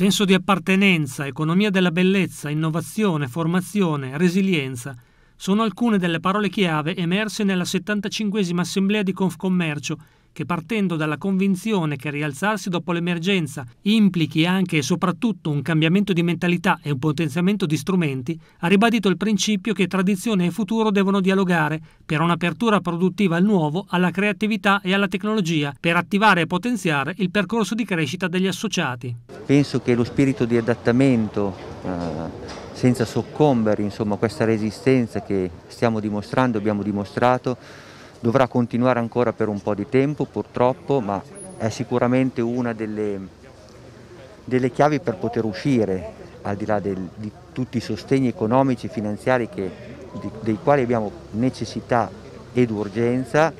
Senso di appartenenza, economia della bellezza, innovazione, formazione, resilienza sono alcune delle parole chiave emerse nella 75 assemblea di Confcommercio che partendo dalla convinzione che rialzarsi dopo l'emergenza implichi anche e soprattutto un cambiamento di mentalità e un potenziamento di strumenti, ha ribadito il principio che tradizione e futuro devono dialogare per un'apertura produttiva al nuovo, alla creatività e alla tecnologia, per attivare e potenziare il percorso di crescita degli associati penso che lo spirito di adattamento, eh, senza soccombere insomma, a questa resistenza che stiamo dimostrando, abbiamo dimostrato, dovrà continuare ancora per un po' di tempo purtroppo, ma è sicuramente una delle, delle chiavi per poter uscire, al di là del, di tutti i sostegni economici e finanziari che, di, dei quali abbiamo necessità ed urgenza.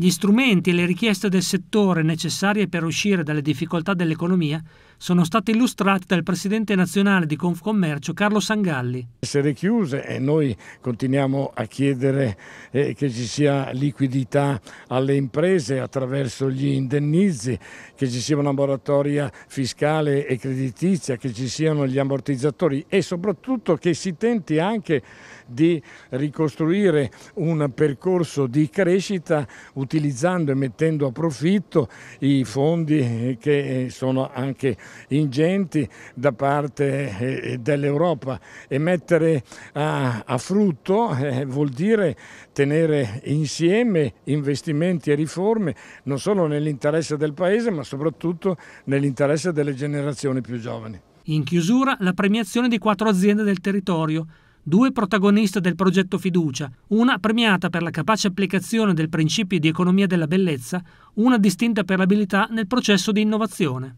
Gli strumenti e le richieste del settore necessarie per uscire dalle difficoltà dell'economia sono state illustrate dal presidente nazionale di Confcommercio Carlo Sangalli. Essere chiuse e noi continuiamo a chiedere eh, che ci sia liquidità alle imprese attraverso gli indennizi, che ci sia una moratoria fiscale e creditizia, che ci siano gli ammortizzatori e soprattutto che si tenti anche di ricostruire un percorso di crescita utilizzando utilizzando e mettendo a profitto i fondi che eh, sono anche ingenti da parte eh, dell'Europa e mettere a, a frutto eh, vuol dire tenere insieme investimenti e riforme non solo nell'interesse del Paese ma soprattutto nell'interesse delle generazioni più giovani. In chiusura la premiazione di quattro aziende del territorio due protagoniste del progetto Fiducia, una premiata per la capace applicazione del principio di economia della bellezza, una distinta per l'abilità nel processo di innovazione.